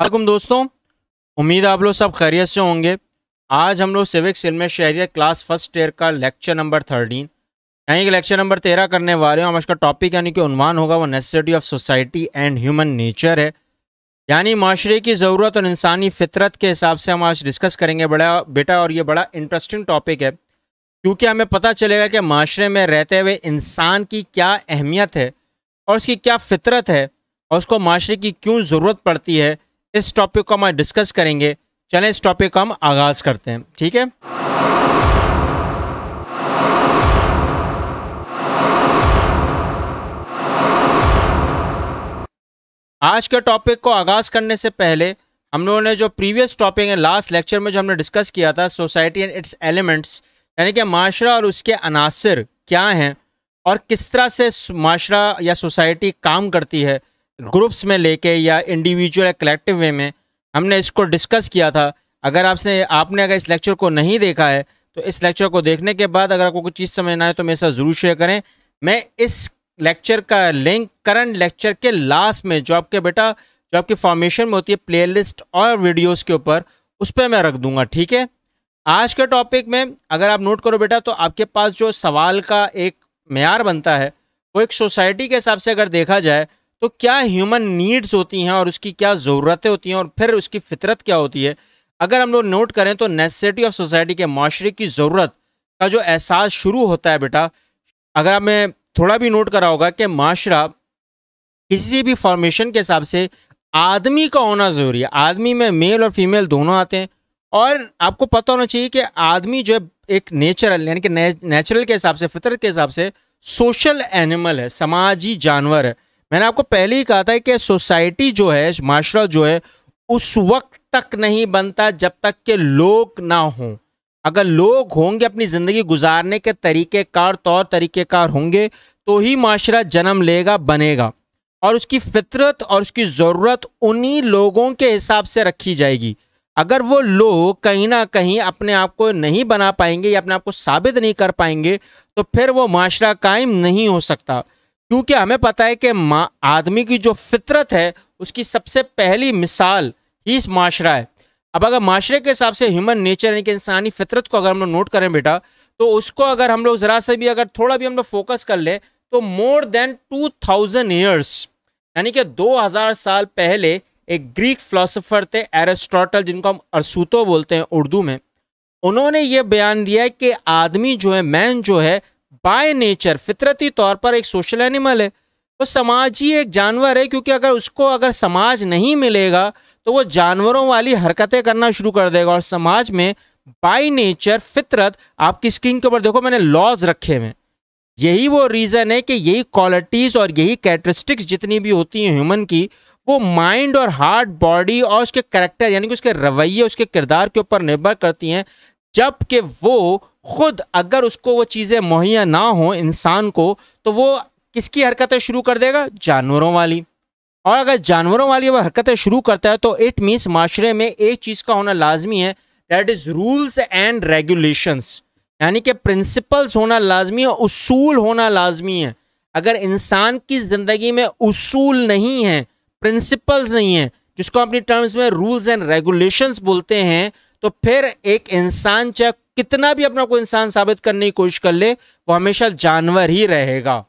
अलकुम दोस्तों उम्मीद आप लोग सब खैरियत से होंगे आज हम लोग सिविक इलम शहरिया क्लास फर्स्ट ईयर का लेक्चर नंबर थर्टीन यानी कि लेक्चर नंबर तेरह करने वाले हैं हम इसका टॉपिक यानी कि उनवान होगा वो necessity of society and human nature है यानी माशरे की ज़रूरत और इंसानी फितरत के हिसाब से हम आज डिस्कस करेंगे बड़ा बेटा और ये बड़ा इंटरेस्टिंग टॉपिक है क्योंकि हमें पता चलेगा कि माशरे में रहते हुए इंसान की क्या अहमियत है और उसकी क्या फितरत है और उसको माशरे की क्यों ज़रूरत पड़ती है इस टॉपिक को हम डिस्कस करेंगे चले इस टॉपिक को हम आगाज़ करते हैं ठीक है आज के टॉपिक को आगाज़ करने से पहले हम लोगों ने जो प्रीवियस टॉपिक है लास्ट लेक्चर में जो हमने डिस्कस किया था सोसाइटी एंड इट्स एलिमेंट्स यानी कि माशरा और उसके अनासर क्या हैं और किस तरह से माशरा या सोसाइटी काम करती है ग्रुप्स में लेके या इंडिविजुअल या कलेक्टिव वे में हमने इसको डिस्कस किया था अगर आपने आपने अगर इस लेक्चर को नहीं देखा है तो इस लेक्चर को देखने के बाद अगर आपको कुछ चीज़ समझना है तो मेरे साथ ज़रूर शेयर करें मैं इस लेक्चर का लिंक करंट लेक्चर के लास्ट में जो आपके बेटा जो आपकी फॉर्मेशन में होती है प्लेलिस्ट और वीडियोस के ऊपर उस पर मैं रख दूंगा ठीक है आज के टॉपिक में अगर आप नोट करो बेटा तो आपके पास जो सवाल का एक मैार बनता है वो एक सोसाइटी के हिसाब से अगर देखा जाए तो क्या ह्यूमन नीड्स होती हैं और उसकी क्या ज़रूरतें होती हैं और फिर उसकी फितरत क्या होती है अगर हम लोग नोट करें तो नेसेसिटी ऑफ सोसाइटी के माशरे की ज़रूरत का जो एहसास शुरू होता है बेटा अगर मैं थोड़ा भी नोट करा होगा कि माशरा किसी भी फॉर्मेशन के हिसाब से आदमी का होना ज़रूरी है आदमी में मेल और फीमेल दोनों आते हैं और आपको पता होना चाहिए कि आदमी जो है एक नेचुरल यानी कि नेचुरल के हिसाब से फितरत के हिसाब से सोशल एनिमल है समाजी जानवर है मैंने आपको पहले ही कहा था कि सोसाइटी जो है माशरा जो है उस वक्त तक नहीं बनता जब तक के लोग ना हों अगर लोग होंगे अपनी ज़िंदगी गुजारने के तरीक़ेकार तौर तो तरीक़ेकार होंगे तो ही माशरा जन्म लेगा बनेगा और उसकी फितरत और उसकी ज़रूरत उन्हीं लोगों के हिसाब से रखी जाएगी अगर वो लोग कहीं ना कहीं अपने आप को नहीं बना पाएंगे या अपने आप को साबित नहीं कर पाएंगे तो फिर वो माशरा कायम नहीं हो सकता क्योंकि हमें पता है कि माँ आदमी की जो फितरत है उसकी सबसे पहली मिसाल ही इस माशरा है अब अगर माशरे के हिसाब से ह्यूमन नेचर यानी कि इंसानी फितरत को अगर हम लोग नोट करें बेटा तो उसको अगर हम लोग ज़रा से भी अगर थोड़ा भी हम लोग फोकस कर लें तो more than two thousand years यानी कि दो हज़ार साल पहले एक ग्रीक फ़िलासफ़र थे एरिस्टोटल जिनको हम अरसूतो बोलते हैं उर्दू में उन्होंने ये बयान दिया है कि आदमी जो है मैन जो है बाय नेचर फितरती तौर पर एक सोशल एनिमल है वो तो समाज ही एक जानवर है क्योंकि अगर उसको अगर समाज नहीं मिलेगा तो वो जानवरों वाली हरकतें करना शुरू कर देगा और समाज में बाय नेचर फितरत आपकी स्क्रीन के ऊपर देखो मैंने लॉज रखे हुए यही वो रीज़न है कि यही क्वालिटीज़ और यही कैरेक्टरिस्टिक्स जितनी भी होती हैं ह्यूमन की वो माइंड और हार्ट बॉडी और उसके करेक्टर यानी कि उसके रवैये उसके किरदार के ऊपर निर्भर करती हैं जबकि वो खुद अगर उसको वो चीज़ें मुहैया ना हो इंसान को तो वो किसकी हरकतें शुरू कर देगा जानवरों वाली और अगर जानवरों वाली वो हरकतें शुरू करता है तो इट मीन्स माशरे में एक चीज़ का होना लाजमी है that is rules and regulations यानी कि प्रिंसिपल्स होना लाजमी है उसूल होना लाजमी है अगर इंसान की ज़िंदगी में उसूल नहीं है प्रिंसिपल्स नहीं है जिसको अपनी टर्म्स में रूल्स एंड रेगुलेशंस बोलते हैं तो फिर एक इंसान चाहे कितना भी अपना को इंसान साबित करने की कोशिश कर ले वो हमेशा जानवर ही रहेगा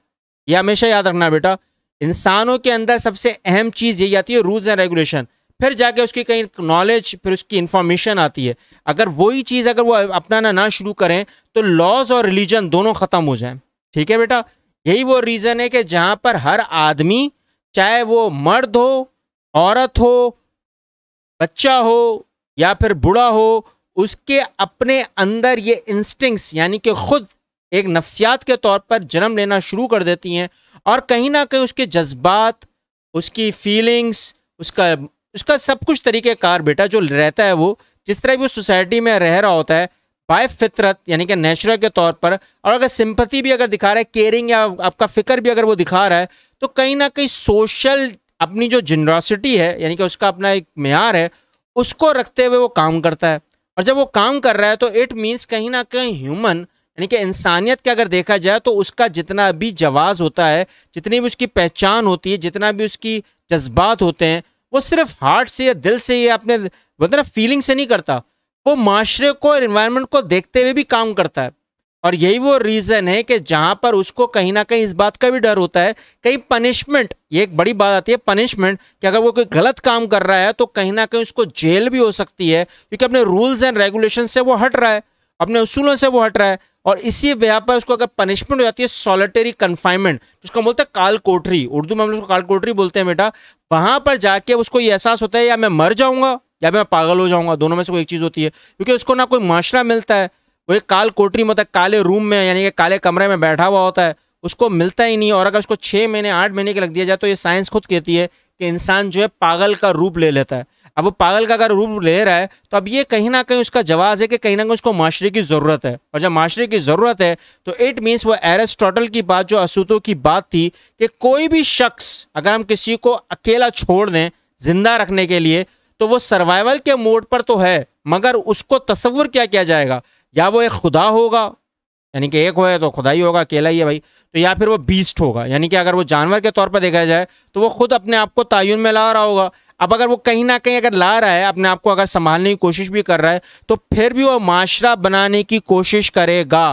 ये हमेशा याद रखना बेटा इंसानों के अंदर सबसे अहम चीज़ यही आती है रूल्स एंड रेगुलेशन फिर जाके उसकी कहीं नॉलेज फिर उसकी इंफॉर्मेशन आती है अगर वही चीज़ अगर वो अपनाना ना शुरू करें तो लॉज और रिलीजन दोनों ख़त्म हो जाएं ठीक है बेटा यही वो रीज़न है कि जहाँ पर हर आदमी चाहे वो मर्द हो औरत हो बच्चा हो या फिर बूढ़ा हो उसके अपने अंदर ये इंस्टिंग्स यानी कि खुद एक नफ्सियात के तौर पर जन्म लेना शुरू कर देती हैं और कहीं ना कहीं उसके जज्बात उसकी फीलिंग्स उसका उसका सब कुछ तरीक़ेकार बेटा जो रहता है वो जिस तरह भी सोसाइटी में रह रहा होता है बाय फितरत यानी कि नेचुरल के तौर पर और अगर सिंपथी भी अगर दिखा रहा है केयरिंग या आपका फ़िक्र भी अगर वो दिखा रहा है तो कहीं ना कहीं सोशल अपनी जो जनरासिटी है यानी कि उसका अपना एक मैार है उसको रखते हुए वो काम करता है और जब वो काम कर रहा है तो इट मीन्स कहीं ना कहीं ह्यूमन यानी कि इंसानियत के अगर देखा जाए तो उसका जितना भी जवाज होता है जितनी भी उसकी पहचान होती है जितना भी उसकी जज्बात होते हैं वो सिर्फ हार्ट से या दिल से या अपने बोलते ना फीलिंग से नहीं करता वो माशरे को और इन्वायरमेंट को देखते हुए भी काम करता है और यही वो रीज़न है कि जहाँ पर उसको कहीं ना कहीं इस बात का भी डर होता है कहीं पनिशमेंट ये एक बड़ी बात आती है पनिशमेंट कि अगर वो कोई गलत काम कर रहा है तो कहीं ना कहीं उसको जेल भी हो सकती है क्योंकि अपने रूल्स एंड रेगुलेशन से वो हट रहा है अपने उसूलों से वो हट रहा है और इसी ब्याह पर उसको अगर पनिशमेंट हो जाती है सॉलिटरी कन्फाइनमेंट जिसको बोलते हैं काल कोठरी उर्दू में हम लोग काल कोठरी बोलते हैं बेटा वहाँ पर जाके उसको ये एहसास होता है या मैं मर जाऊँगा या मैं पागल हो जाऊँगा दोनों में से कोई एक चीज़ होती है क्योंकि उसको ना कोई माशरा मिलता है वो एक काल कोटरी मतलब काले रूम में यानी कि काले कमरे में बैठा हुआ होता है उसको मिलता ही नहीं और अगर उसको छः महीने आठ महीने के लग दिया जाए तो ये साइंस खुद कहती है कि इंसान जो है पागल का रूप ले लेता है अब वो पागल का अगर रूप ले रहा है तो अब ये कहीं ना कहीं उसका जवाब है कि कहीं ना कहीं उसको माशरे की ज़रूरत है और जब माशरे की ज़रूरत है तो इट मीन्स वो एरिस्टोटल की बात जो असूतों की बात थी कि कोई भी शख्स अगर हम किसी को अकेला छोड़ दें जिंदा रखने के लिए तो वो सर्वाइवल के मोड पर तो है मगर उसको तस्वुर क्या किया जाएगा या वो एक खुदा होगा यानी कि एक होए तो खुदा ही होगा अकेला ही है भाई तो या फिर वो बीस्ट होगा यानी कि अगर वो जानवर के तौर पर देखा जाए तो वो खुद अपने आप को तयन में ला रहा होगा अब अगर वो कहीं ना कहीं अगर ला रहा है अपने आप को अगर संभालने की कोशिश भी कर रहा है तो फिर भी वो माशरा बनाने की कोशिश करेगा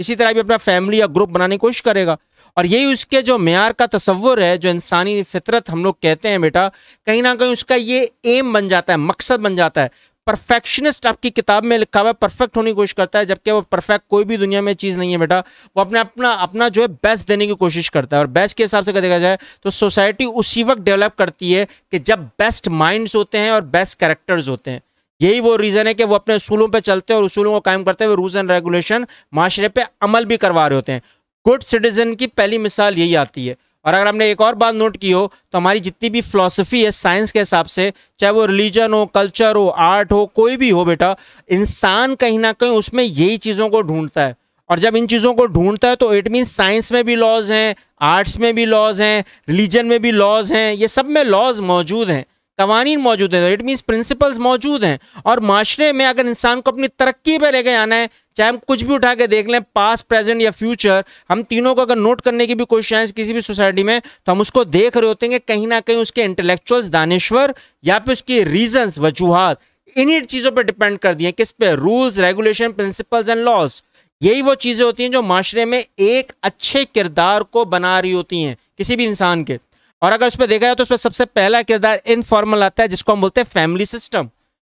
इसी तरह भी अपना फैमिली या ग्रुप बनाने की कोशिश करेगा और यही उसके जो मैार का तस्वुर है जो इंसानी फितरत हम लोग कहते हैं बेटा कहीं ना कहीं उसका ये एम बन जाता है मकसद बन जाता है परफेक्शनिस्ट आपकी किताब में लिखा हुआ है परफेक्ट होने की कोशिश करता है जबकि वो परफेक्ट कोई भी दुनिया में चीज़ नहीं है बेटा वो अपने अपना अपना जो है बेस्ट देने की कोशिश करता है और बेस्ट के हिसाब से अगर देखा जाए तो सोसाइटी उसी वक्त डेवलप करती है कि जब बेस्ट माइंड्स होते हैं और बेस्ट कैरेक्टर्स होते हैं यही वो रीज़न है कि वो अपने असूलों पर चलते हैं और असूलों को कायम करते हुए रूल्स एंड रेगुलेशन माशरे पर अमल भी करवा रहे होते हैं गुड सिटीज़न की पहली मिसाल यही आती है और अगर हमने एक और बात नोट की हो तो हमारी जितनी भी फिलोसफी है साइंस के हिसाब से चाहे वो रिलीजन हो कल्चर हो आर्ट हो कोई भी हो बेटा इंसान कहीं ना कहीं उसमें यही चीज़ों को ढूंढता है और जब इन चीज़ों को ढूंढता है तो इट मीन साइंस में भी लॉज हैं आर्ट्स में भी लॉज हैं रिलीजन में भी लॉज हैं ये सब में लॉज मौजूद हैं कवानीन मौजूद हैं इट मीन्स प्रिंसिपल्स मौजूद हैं और माशरे में अगर इंसान को अपनी तरक्की पर लेके आना है चाहे हम कुछ भी उठा के देख लें पास प्रेजेंट या फ्यूचर हम तीनों को अगर नोट करने की भी कोशिश है किसी भी सोसाइटी में तो हम उसको देख रहे होते हैं कि कहीं ना कहीं उसके इंटेलेक्चुअल्स दानश्वर या फिर उसकी रीजन्स वजूहत इन्हीं चीज़ों पर डिपेंड कर दिए किस पे rules regulation principles and laws यही वो चीज़ें होती हैं जो माशरे में एक अच्छे किरदार को बना रही होती हैं किसी भी इंसान के और अगर उसमें देखा जाए तो उसमें सबसे पहला किरदार इनफॉर्मल आता है जिसको हम बोलते हैं फैमिली सिस्टम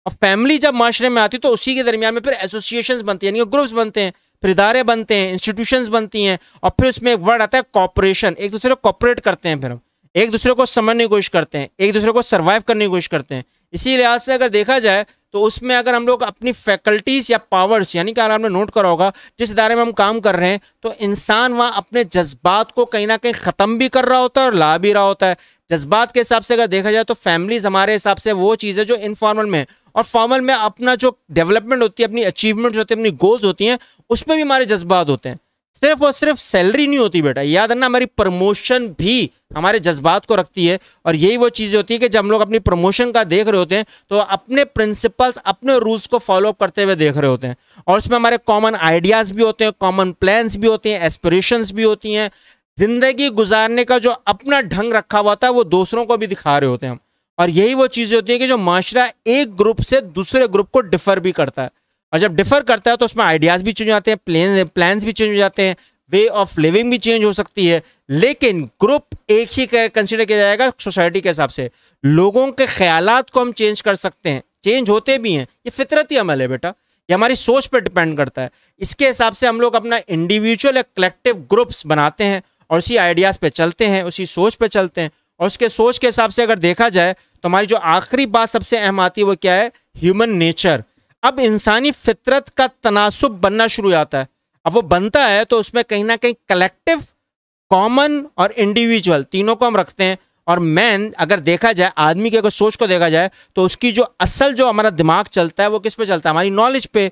और फैमिली जब माशरे में आती है तो उसी के दरमियान में फिर एसोसिएशन बनती है यानी ग्रुप्स बनते हैं फिर इदारे बनते हैं इंस्टीट्यूशन बनती हैं और फिर उसमें एक वर्ड आता है कॉपरेशन एक दूसरे को कॉपरेट करते हैं फिर हम एक दूसरे को समझने की कोशिश करते हैं एक दूसरे को सर्वाइव करने की कोशिश करते हैं इसी लिहाज से अगर देखा जाए तो उसमें अगर हम लोग अपनी फैकल्टीज़ या पावर्स यानी कि अगर आपने नोट करा होगा जिस इदारे में हम काम कर रहे हैं तो इंसान वहाँ अपने जज्बात को कहीं ना कहीं ख़त्म भी कर रहा होता है और ला भी रहा होता है जज्बात के हिसाब से अगर देखा जाए तो फैमिलीज़ हमारे हिसाब से वो चीज़ है जो इनफॉर्मल में है और फॉर्मल में अपना जो डेवलपमेंट होती है अपनी अचीवमेंट्स होती है अपनी गोल्स होती हैं उसमें भी हमारे जज्बात होते हैं सिर्फ और सिर्फ सैलरी नहीं होती बेटा याद रखना हमारी प्रमोशन भी हमारे जज्बात को रखती है और यही वो चीज़ होती है कि जब हम लोग अपनी प्रमोशन का देख रहे होते हैं तो अपने प्रिंसिपल्स अपने रूल्स को फॉलो करते हुए देख रहे होते हैं और उसमें हमारे कॉमन आइडियाज़ भी होते हैं कॉमन प्लान्स भी होते हैं एस्परेशंस भी होती हैं ज़िंदगी गुजारने का जो अपना ढंग रखा हुआ था वो दूसरों को भी दिखा रहे होते हैं हम और यही वो चीज़ें होती हैं कि जो माशरा एक ग्रुप से दूसरे ग्रुप को डिफर भी करता है और जब डिफर करता है तो उसमें आइडियाज़ भी चेंज हो जाते हैं प्लान प्लान्स भी चेंज हो जाते हैं वे ऑफ लिविंग भी चेंज हो सकती है लेकिन ग्रुप एक ही कंसिडर किया जाएगा सोसाइटी के हिसाब से लोगों के ख्याल को हम चेंज कर सकते हैं चेंज होते भी हैं ये फितरती अमल है बेटा ये हमारी सोच पर डिपेंड करता है इसके हिसाब से हम लोग अपना इंडिविजुअल या कलेक्टिव ग्रुप्स बनाते हैं और उसी आइडियाज़ पे चलते हैं उसी सोच पे चलते हैं और उसके सोच के हिसाब से अगर देखा जाए तो हमारी जो आखिरी बात सबसे अहम आती है वो क्या है ह्यूमन नेचर अब इंसानी फितरत का तनासब बनना शुरू हो जाता है अब वो बनता है तो उसमें कहीं ना कहीं कलेक्टिव कॉमन और इंडिविजुअल तीनों को हम रखते हैं और मैन अगर देखा जाए आदमी की अगर सोच को देखा जाए तो उसकी जो असल जो हमारा दिमाग चलता है वो किस पे चलता है हमारी नॉलेज पे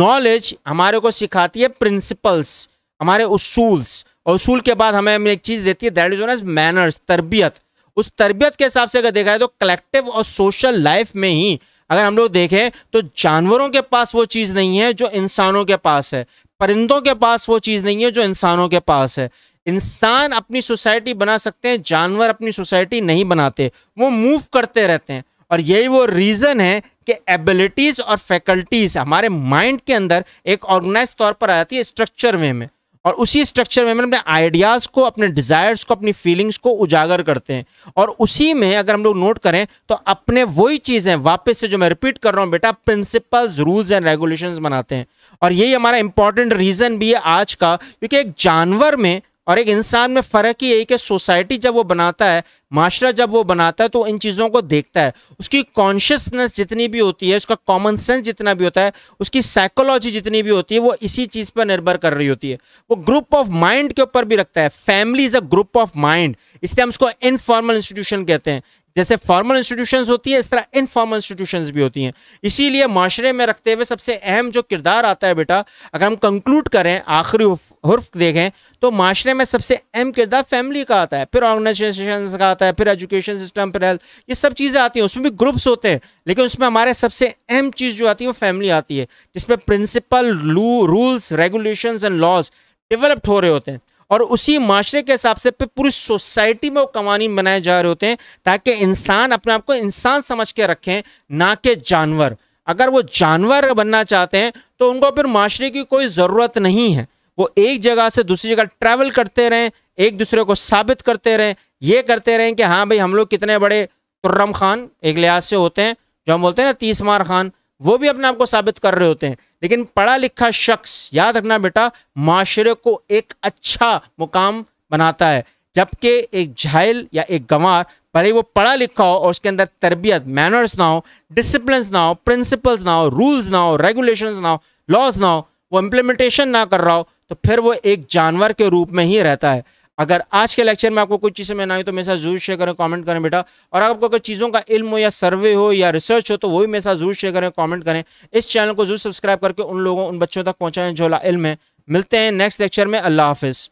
नॉलेज हमारे को सिखाती है प्रिंसिपल्स हमारे उसूल्स और उसूल के बाद हमें हमें एक चीज़ देती है that is on edge manners तरबियत उस तरबियत के हिसाब से अगर देखा जाए तो कलेक्टिव और सोशल लाइफ में ही अगर हम लोग देखें तो जानवरों के पास वो चीज़ नहीं है जो इंसानों के पास है परिंदों के पास वो चीज़ नहीं है जो इंसानों के पास है इंसान अपनी सोसाइटी बना सकते हैं जानवर अपनी सोसाइटी नहीं बनाते वो मूव करते रहते हैं और यही वो रीज़न है कि एबिलिटीज़ और फैकल्टीज़ हमारे माइंड के अंदर एक ऑर्गेनाइज तौर पर आ जाती है स्ट्रक्चर वे में और उसी स्ट्रक्चर में हम अपने आइडियाज़ को अपने डिज़ायर्स को अपनी फीलिंग्स को उजागर करते हैं और उसी में अगर हम लोग नोट करें तो अपने वही चीज़ें वापस से जो मैं रिपीट कर रहा हूँ बेटा प्रिंसिपल्स रूल्स एंड रेगुलेशंस बनाते हैं और यही हमारा इंपॉर्टेंट रीज़न भी है आज का क्योंकि एक जानवर में और एक इंसान में फ़र्क ही यही कि सोसाइटी जब वो बनाता है माशरा जब वो बनाता है तो इन चीज़ों को देखता है उसकी कॉन्शियसनेस जितनी भी होती है उसका कॉमन सेंस जितना भी होता है उसकी साइकोलॉजी जितनी भी होती है वो इसी चीज़ पर निर्भर कर रही होती है वो ग्रुप ऑफ माइंड के ऊपर भी रखता है family is a group of mind इसलिए हम उसको इनफॉर्मल इंस्टीट्यूशन कहते हैं जैसे फॉर्मल इंस्टीट्यूशंस होती है इस तरह इनफॉर्मल इंस्टीट्यूशंस भी होती हैं इसीलिए माशरे में रखते हुए सबसे अहम जो किरदार आता है बेटा अगर हम कंक्लूड करें आखिरी हर्फ देखें तो माशरे में सबसे अहम किरदार फैमिली का आता है फिर ऑर्गेनाइजेशन का आता है फिर एजुकेशन सिस्टम फिर हेल्थ ये सब चीज़ें आती हैं उसमें भी ग्रुप्स होते हैं लेकिन उसमें हमारे सबसे अहम चीज़ जो आती है वो फैमिली आती है जिसमें principle rules regulation and laws developed हो रहे होते हैं और उसी माशरे के हिसाब से फिर पूरी सोसाइटी में वो कवानी बनाए जा रहे होते हैं ताकि इंसान अपने आप को इंसान समझ के रखें ना कि जानवर अगर वो जानवर बनना चाहते हैं तो उनको फिर माशरे की कोई ज़रूरत नहीं है वो एक जगह से दूसरी जगह ट्रैवल करते रहें एक दूसरे को साबित करते रहें ये करते रहें कि हाँ भाई हम लोग कितने बड़े तुर्रम खान एक लिहाज से होते हैं जो हम बोलते हैं ना तीस मार खान वो भी अपने आप को साबित कर रहे होते हैं लेकिन पढ़ा लिखा शख्स याद रखना बेटा माशरे को एक अच्छा मुकाम बनाता है जबकि एक झाइल या एक गंवार भले वो पढ़ा लिखा हो और उसके अंदर तरबियत मैनर्स ना हो डिसिप्लिन ना हो प्रिंसिपल्स ना हो रूल्स ना हो रेगुलेशन ना हो लॉज ना हो वो इम्प्लीमेंटेशन ना कर रहा हो तो फिर वो एक जानवर के रूप में ही रहता है अगर आज के लेक्चर में आपको कोई चीज़ें मैं आई तो मेरे साथ जरूर शेयर करें कमेंट करें बेटा और आपको अगर चीज़ों का इल्म हो या सर्वे हो या रिसर्च हो तो वो भी मेरे साथ जरूर शेयर करें कमेंट करें इस चैनल को जरूर सब्सक्राइब करके उन लोगों उन बच्चों तक पहुँचाएं जो इल्म है मिलते हैं नेक्स्ट लेक्चर में अल्लाह हाफिज़